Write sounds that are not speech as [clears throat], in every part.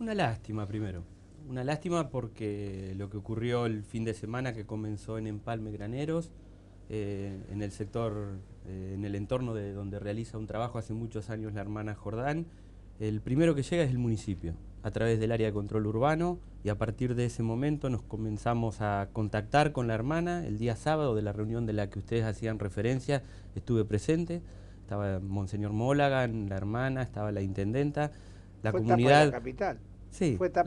Una lástima primero. Una lástima porque lo que ocurrió el fin de semana que comenzó en Empalme Graneros, eh, en el sector, eh, en el entorno de donde realiza un trabajo hace muchos años la hermana Jordán, el primero que llega es el municipio, a través del área de control urbano, y a partir de ese momento nos comenzamos a contactar con la hermana. El día sábado de la reunión de la que ustedes hacían referencia, estuve presente, estaba Monseñor Mólagan, la hermana, estaba la intendenta. La comunidad.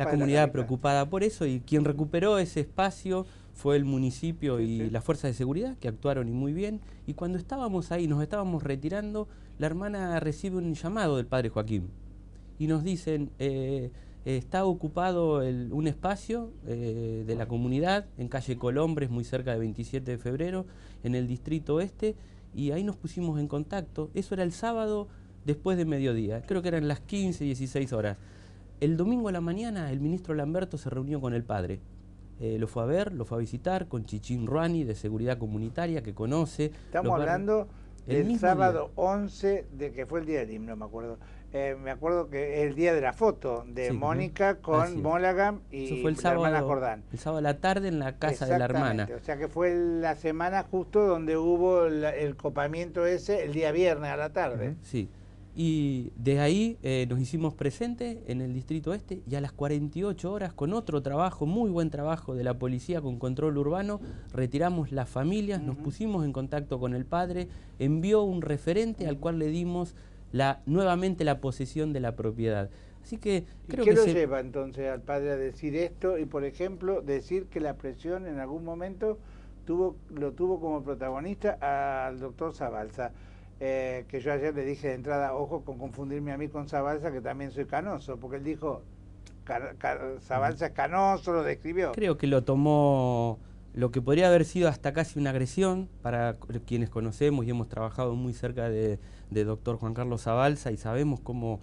comunidad preocupada por eso y quien recuperó ese espacio fue el municipio y la las fuerzas de seguridad que actuaron y muy bien. Y cuando estábamos ahí, nos estábamos retirando, la hermana recibe un llamado del padre Joaquín y nos dicen, eh, eh, está ocupado un espacio eh, de la comunidad en calle Colombres, muy cerca de 27 de febrero, en el distrito este, y ahí nos pusimos en contacto. Eso era el sábado después de mediodía, creo que eran las 15, 16 horas. El domingo a la mañana el ministro Lamberto se reunió con el padre. Eh, lo fue a ver, lo fue a visitar con Chichín Ruani de Seguridad Comunitaria que conoce. Estamos hablando el sábado 11, de que fue el día del himno, me acuerdo. Eh, me acuerdo que el día de la foto de Mónica con Molagam y fue el sábado, hermana Jordán. El sábado a la tarde en la casa de la hermana. O sea que fue la semana justo donde hubo el copamiento ese, el día viernes a la tarde. Sí y de ahí eh, nos hicimos presentes en el Distrito Este y a las 48 horas con otro trabajo, muy buen trabajo de la policía con control urbano, retiramos las familias, nos pusimos en contacto con el padre, envió un referente al cual le dimos nuevamente la posesión de la propiedad. Así que ¿Qué que lo lleva entonces al padre a decir esto y por ejemplo decir que la presión en algún momento tuvo, lo tuvo como protagonista al doctor Zabalza? Eh, que yo ayer le dije de entrada, ojo con confundirme a mí con Zabalza, que también soy canoso, porque él dijo, Zabalza es canoso, lo describió. Creo que lo tomó lo que podría haber sido hasta casi una agresión para quienes conocemos y hemos trabajado muy cerca de, doctor Juan Carlos Zabalza y sabemos cómo,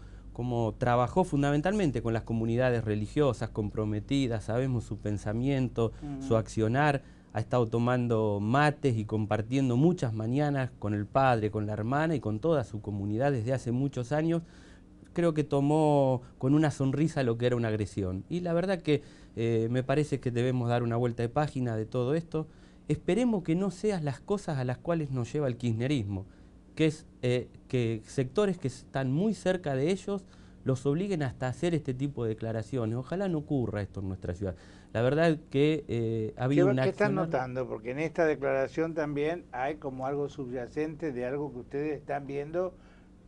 trabajó fundamentalmente con las comunidades religiosas comprometidas, sabemos su pensamiento, su accionar ha estado tomando mates y compartiendo muchas mañanas con el padre, con la hermana y con toda su comunidad desde hace muchos años, creo que tomó con una sonrisa lo que era una agresión. Y la verdad que eh, me parece que debemos dar una vuelta de página de todo esto. Esperemos que no sean las cosas a las cuales nos lleva el kirchnerismo, que es eh, que sectores que están muy cerca de ellos los obliguen hasta hacer este tipo de declaraciones. Ojalá no ocurra esto en nuestra ciudad. La verdad que eh, ha habido ¿Qué, están notando? Porque en esta declaración también hay como algo subyacente de algo que ustedes están viendo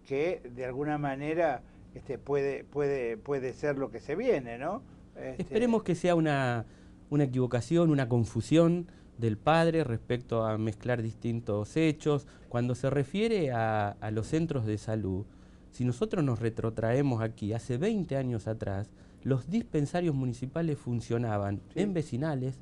que de alguna manera este, puede, puede, puede ser lo que se viene, ¿no? Este Esperemos que sea una, una equivocación, una confusión del padre respecto a mezclar distintos hechos. Cuando se refiere a, a los centros de salud, si nosotros nos retrotraemos aquí, hace 20 años atrás, los dispensarios municipales funcionaban en vecinales,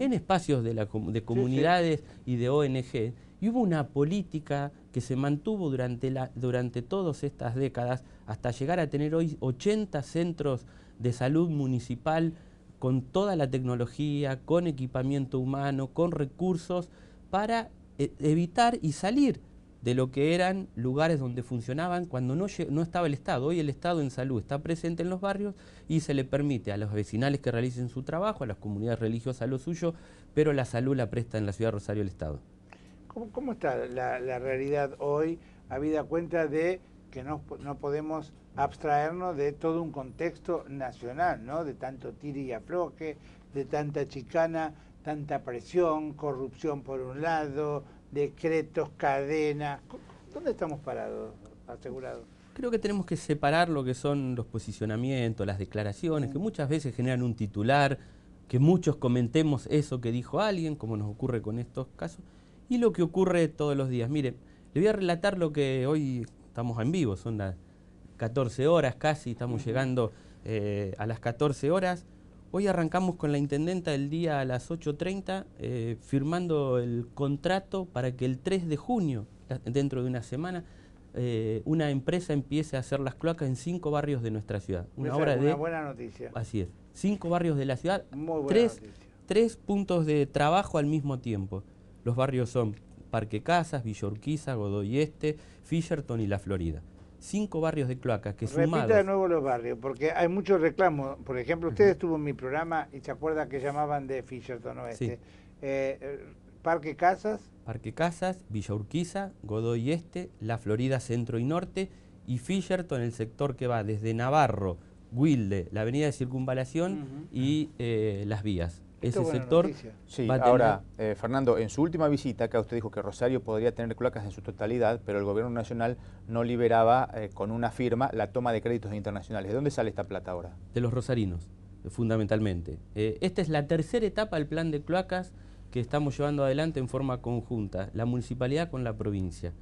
en espacios de, la, de comunidades y de ONG, y hubo una política que se mantuvo durante, la, durante todas estas décadas hasta llegar a tener hoy 80 centros de salud municipal con toda la tecnología, con equipamiento humano, con recursos para eh, evitar y salir de lo que eran lugares donde funcionaban cuando no, no, estaba el Estado. Hoy el Estado en salud está presente en los barrios y se le permite a los vecinales que realicen su trabajo, a las comunidades religiosas lo suyo, pero la salud la presta en la ciudad de Rosario el Estado. ¿Cómo, cómo está la, realidad hoy, habida cuenta de que no, no, podemos abstraernos de todo un contexto nacional, ¿no? de tanto tiri y afloje, de tanta chicana, tanta presión, corrupción por un lado, decretos, cadenas. ¿Dónde estamos parados, asegurados? Creo que tenemos que separar lo que son los posicionamientos, las declaraciones, mm. que muchas veces generan un titular, que muchos comentemos eso que dijo alguien, como nos ocurre con estos casos, y lo que ocurre todos los días. Mire, le voy a relatar lo que hoy estamos en vivo, son las 14 horas casi, estamos llegando eh, a las 14 horas. Hoy arrancamos con la intendenta el día a las 8.30 eh, firmando el contrato para que el 3 de junio, dentro de una semana, eh, una empresa empiece a hacer las cloacas en cinco barrios de nuestra ciudad. Una, hora obra buena noticia. Así es. Cinco barrios de la ciudad, Muy buena tres, puntos de trabajo al mismo tiempo. Los barrios son Parque Casas, Villorquiza, Godoy Este, Fisherton y La Florida cinco barrios de cloacas que Repita de nuevo los barrios, porque hay muchos reclamos. Por ejemplo, usted estuvo en mi programa y se acuerda que llamaban de Fisherton Oeste. Eh, Parque Casas. Parque Casas, Villa Urquiza, Godoy Este, La Florida Centro y Norte y Fisherton, el sector que va desde Navarro, Wilde, la avenida de Circunvalación y eh, las vías ese sector. Sí, ahora, eh, Fernando, en su última visita acá usted dijo que Rosario podría tener cloacas en su totalidad, pero el gobierno nacional no liberaba eh, con una firma la toma de créditos internacionales. ¿De dónde sale esta plata ahora? De los rosarinos, eh, fundamentalmente. esta es la tercera etapa del plan de cloacas que estamos llevando adelante en forma conjunta, la municipalidad con la provincia.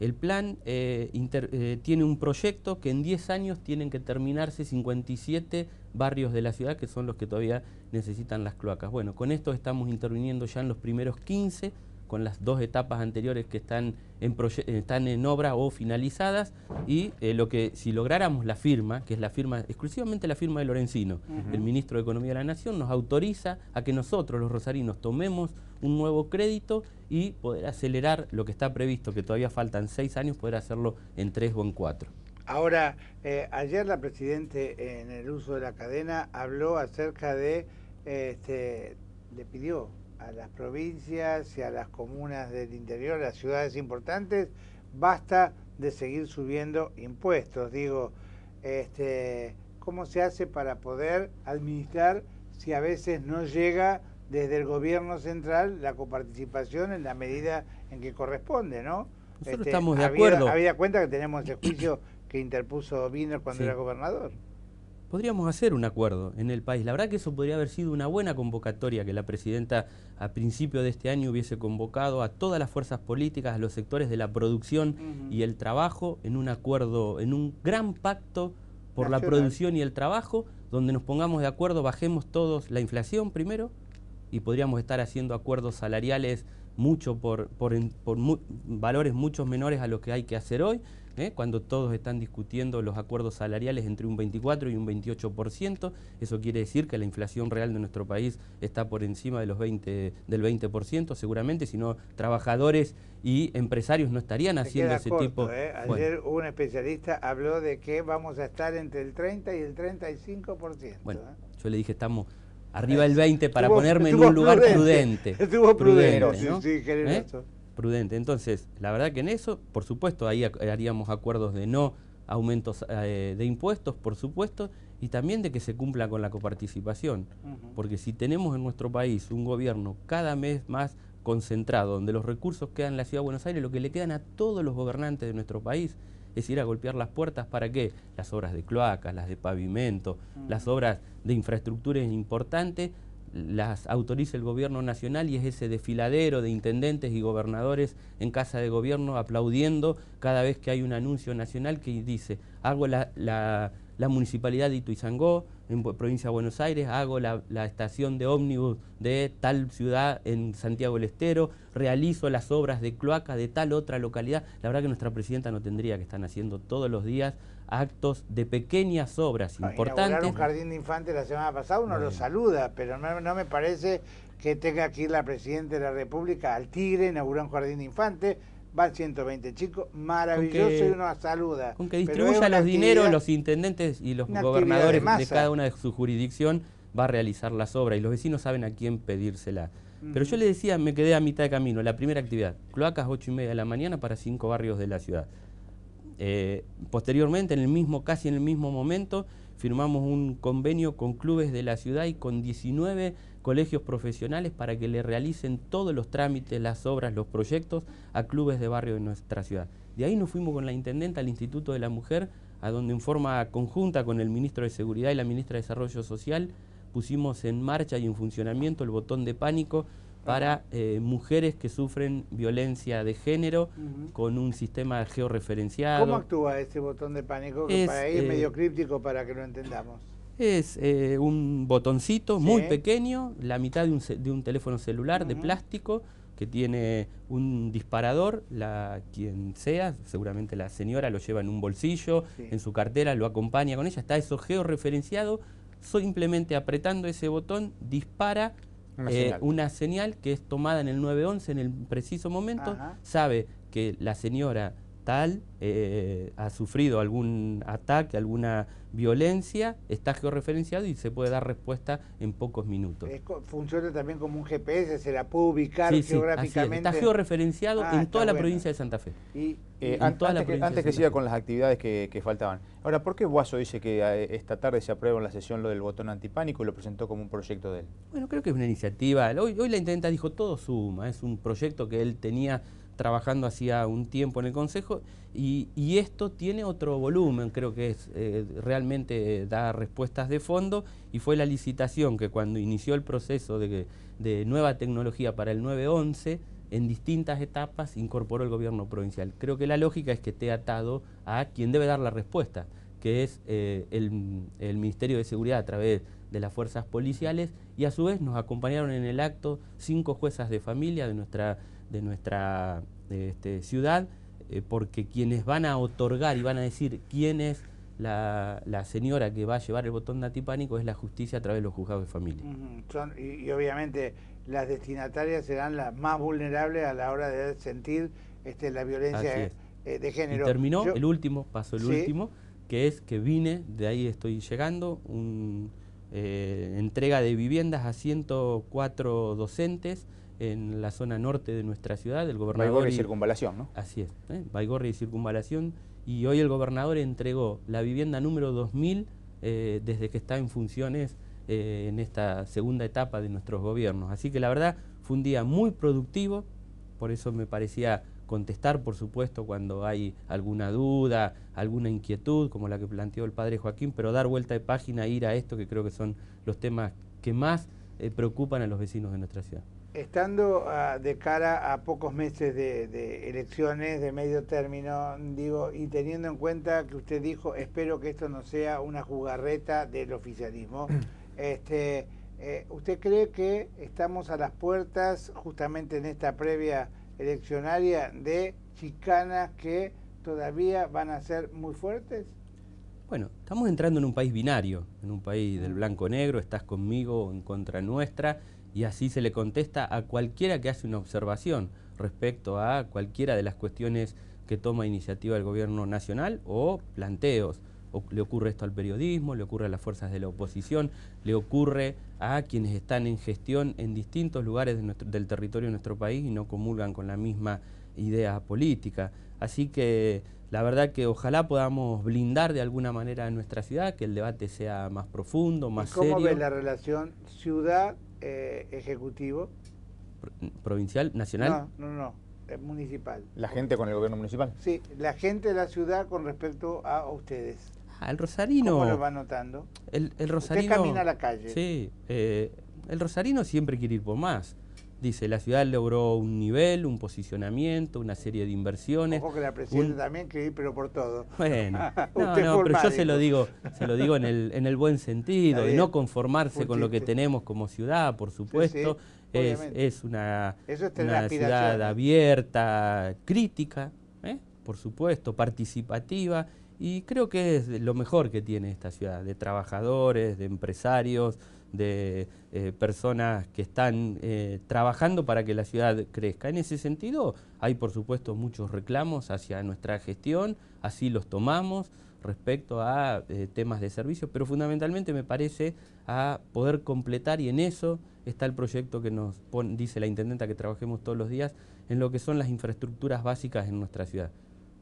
El plan eh, eh, tiene un proyecto que en 10 años tienen que terminarse 57 barrios de la ciudad que son los que todavía necesitan las cloacas. Bueno, con esto estamos interviniendo ya en los primeros 15 con las dos etapas anteriores que están en, están en obra o finalizadas y eh, lo que si lográramos la firma, que es la firma, exclusivamente la firma de Lorenzino, el ministro de Economía de la Nación, nos autoriza a que nosotros los rosarinos tomemos un nuevo crédito y poder acelerar lo que está previsto, que todavía faltan seis años, poder hacerlo en tres o en cuatro. Ahora, eh, ayer la Presidente en el uso de la cadena habló acerca de, este, le pidió a las provincias y a las comunas del interior, a las ciudades importantes, basta de seguir subiendo impuestos. Digo, este, ¿cómo se hace para poder administrar si a veces no llega desde el gobierno central la coparticipación en la medida en que corresponde, ¿no? Nosotros este, estamos de acuerdo. Había cuenta que tenemos el juicio que interpuso Wiener cuando era gobernador podríamos hacer un acuerdo en el país. La verdad que eso podría haber sido una buena convocatoria que la presidenta a principio de este año hubiese convocado a todas las fuerzas políticas, a los sectores de la producción y el trabajo en un acuerdo, en un gran pacto por la producción y el trabajo, donde nos pongamos de acuerdo, bajemos todos la inflación primero y podríamos estar haciendo acuerdos salariales mucho por, valores mucho menores a los que hay que hacer hoy ¿eh? cuando todos están discutiendo los acuerdos salariales entre un 24 y un 28%, eso quiere decir que la inflación real de nuestro país está por encima de los 20, del 20% seguramente, si no trabajadores y empresarios no estarían haciendo ese tipo... ¿eh? Ayer un especialista habló de que vamos a estar entre el 30 y el 35%. Bueno, ¿eh? yo le dije, estamos arriba del 20 para ponerme en un lugar prudente. estuvo prudente, sí, sí, prudente. Entonces, la verdad que en eso, por supuesto, ahí eh, haríamos acuerdos de no aumentos eh, de impuestos, por supuesto, y también de que se cumpla con la coparticipación. Porque si tenemos en nuestro país un gobierno cada mes más concentrado, donde los recursos quedan en la Ciudad de Buenos Aires, lo que le quedan a todos los gobernantes de nuestro país es ir a golpear las puertas para que Las obras de cloacas, las de pavimento, las obras de infraestructuras importantes las autoriza el gobierno nacional y es ese desfiladero de intendentes y gobernadores en casa de gobierno aplaudiendo cada vez que hay un anuncio nacional que dice, hago la, municipalidad de Ituizangó, en provincia de Buenos Aires, hago la, la estación de ómnibus de tal ciudad en Santiago del Estero, realizo las obras de cloaca de tal otra localidad. La verdad que nuestra presidenta no tendría que estar haciendo todos los días actos de pequeñas obras ah, importantes. inaugurar un jardín de infantes la semana pasada uno lo saluda, pero no, me parece que tenga que ir la Presidenta de la República al Tigre, inaugurar un jardín de infantes, va 120 chicos, maravilloso y uno saluda. Con que distribuya los dineros los intendentes y los gobernadores de, cada una de su jurisdicción va a realizar las obras y los vecinos saben a quién pedírsela. Pero yo le decía, me quedé a mitad de camino, la primera actividad, cloacas 8 y media de la mañana para cinco barrios de la ciudad. Eh, posteriormente, en el mismo, casi en el mismo momento, firmamos un convenio con clubes de la ciudad y con 19 colegios profesionales para que le realicen todos los trámites, las obras, los proyectos a clubes de barrio de nuestra ciudad. De ahí nos fuimos con la intendenta al Instituto de la Mujer, a donde en forma conjunta con el ministro de Seguridad y la ministra de Desarrollo Social pusimos en marcha y en funcionamiento el botón de pánico para eh, mujeres que sufren violencia de género con un sistema georreferenciado. ¿Cómo actúa ese botón de pánico? Que para ahí eh, medio críptico para que lo entendamos. Es eh, un botoncito muy pequeño, la mitad de un, teléfono celular de plástico que tiene un disparador, la quien sea, seguramente la señora lo lleva en un bolsillo, en su cartera, lo acompaña con ella, está eso georreferenciado, simplemente apretando ese botón dispara eh, una, señal. que es tomada en el 911 en el preciso momento, sabe que la señora eh, ha sufrido algún ataque, alguna violencia, está georreferenciado y se puede dar respuesta en pocos minutos. funciona también como un GPS, se la puede ubicar geográficamente. Sí, ah, Está georreferenciado en toda la provincia de Santa Fe. Y, antes, que, antes siga con las actividades que, faltaban. Ahora, ¿por qué Guaso dice que eh, esta tarde se aprueba en la sesión lo del botón antipánico y lo presentó como un proyecto de él? Bueno, creo que es una iniciativa. Hoy, la intendenta dijo todo suma, es un proyecto que él tenía trabajando hacía un tiempo en el Consejo y, esto tiene otro volumen, creo que es eh, realmente da respuestas de fondo y fue la licitación que cuando inició el proceso de, de nueva tecnología para el 911, en distintas etapas incorporó el gobierno provincial. Creo que la lógica es que esté atado a quien debe dar la respuesta que es eh, el, Ministerio de Seguridad a través de las fuerzas policiales y a su vez nos acompañaron en el acto cinco juezas de familia de nuestra, de nuestra este, ciudad, eh, porque quienes van a otorgar y van a decir quién es la, señora que va a llevar el botón de es la justicia a través de los juzgados de familia. y, obviamente las destinatarias serán las más vulnerables a la hora de sentir este, la violencia eh, de género. terminó el último, pasó el último que es que vine, de ahí estoy llegando, un, eh, entrega de viviendas a 104 docentes en la zona norte de nuestra ciudad. del gobernador Baigorri y Circunvalación, ¿no? Así es, ¿eh? Baigorri y Circunvalación. Y hoy el gobernador entregó la vivienda número 2000 eh, desde que está en funciones en esta segunda etapa de nuestros gobiernos. Así que la verdad fue un día muy productivo, por eso me parecía contestar, por supuesto, cuando hay alguna duda, alguna inquietud, como la que planteó el padre Joaquín, pero dar vuelta de página, e ir a esto, que creo que son los temas que más eh, preocupan a los vecinos de nuestra ciudad. Estando ah, de cara a pocos meses de, elecciones de medio término, digo, y teniendo en cuenta que usted dijo, espero que esto no sea una jugarreta del oficialismo, [clears throat] este, eh, ¿usted cree que estamos a las puertas, justamente en esta previa eleccionaria de chicanas que todavía van a ser muy fuertes? Bueno, estamos entrando en un país binario, en un país del mm. blanco-negro, estás conmigo o en contra nuestra, y así se le contesta a cualquiera que hace una observación respecto a cualquiera de las cuestiones que toma iniciativa el gobierno nacional o planteos le ocurre esto al periodismo, le ocurre a las fuerzas de la oposición, le ocurre a quienes están en gestión en distintos lugares del territorio de nuestro país y no comulgan con la misma idea política. Así que la verdad que ojalá podamos blindar de alguna manera nuestra ciudad, que el debate sea más profundo, más ¿Y cómo serio. ¿Cómo la relación ciudad-ejecutivo? Eh, ¿Provincial? ¿Nacional? No, no, no eh, municipal. ¿La gente con el gobierno municipal? Sí, la gente de la ciudad con respecto a ustedes el rosarino. ¿Cómo lo va notando? El, el camina la calle. Sí, eh, el rosarino siempre quiere ir por más. Dice, la ciudad logró un nivel, un posicionamiento, una serie de inversiones. Ojo que la presidenta también quiere ir, pero por todo. Bueno, [laughs] no, no, pero yo se lo digo, se lo digo en el, en el buen sentido, Y no conformarse con lo que tenemos como ciudad, por supuesto. es, una, ciudad abierta, crítica, ¿eh? por supuesto, participativa y creo que es lo mejor que tiene esta ciudad, de trabajadores, de empresarios, de eh, personas que están eh, trabajando para que la ciudad crezca. En ese sentido, hay por supuesto muchos reclamos hacia nuestra gestión, así los tomamos respecto a eh, temas de servicio, pero fundamentalmente me parece a poder completar y en eso está el proyecto que nos dice la Intendenta que trabajemos todos los días en lo que son las infraestructuras básicas en nuestra ciudad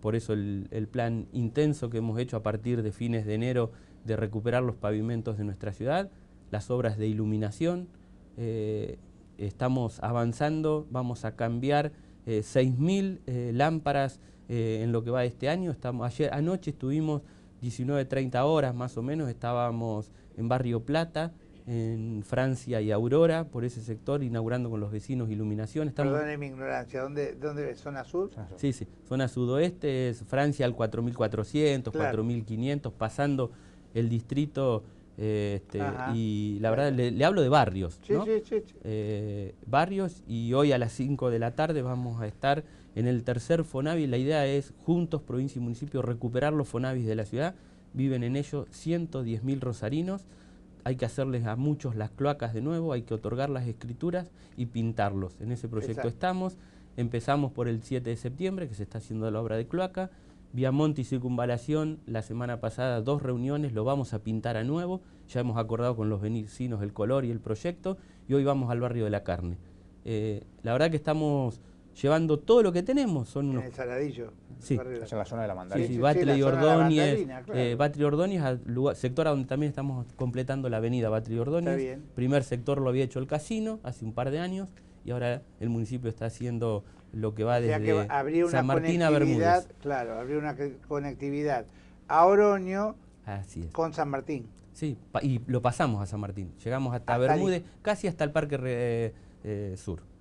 por eso el, plan intenso que hemos hecho a partir de fines de enero de recuperar los pavimentos de nuestra ciudad, las obras de iluminación, eh, estamos avanzando, vamos a cambiar 6.000 eh, eh, lámparas en lo que va este año, ayer, anoche estuvimos 19.30 horas más o menos, estábamos en Barrio Plata, en Francia y Aurora, por ese sector, inaugurando con los vecinos iluminación. Estamos... mi ignorancia, ¿dónde, dónde es? ¿Zona sur? Sí, sí, zona sudoeste, Francia al 4400, 4500, pasando el distrito, eh, este, y la verdad le, hablo de barrios, eh, barrios, y hoy a las 5 de la tarde vamos a estar en el tercer FONAVI, la idea es, juntos, provincia y municipio, recuperar los FONAVIs de la ciudad, viven en ellos 110.000 rosarinos, hay que hacerles a muchos las cloacas de nuevo, hay que otorgar las escrituras y pintarlos. En ese proyecto estamos, empezamos por el 7 de septiembre, que se está haciendo la obra de cloaca, vía y Circunvalación, la semana pasada dos reuniones, lo vamos a pintar a nuevo, ya hemos acordado con los vecinos el color y el proyecto, y hoy vamos al barrio de la carne. Eh, la verdad que estamos llevando todo lo que tenemos. Son unos... En el Saladillo. Sí. la zona de la mandarina. Sí, sí, Ordóñez, eh, Ordóñez, sector a donde también estamos completando la avenida Batri Ordóñez. Primer sector lo había hecho el casino hace un par de años y ahora el municipio está haciendo lo que va desde San Martín a Bermúdez. Claro, abrió una conectividad a Oroño Así con San Martín. Sí, y lo pasamos a San Martín. Llegamos hasta, Bermúdez, casi hasta el Parque eh, eh, Sur.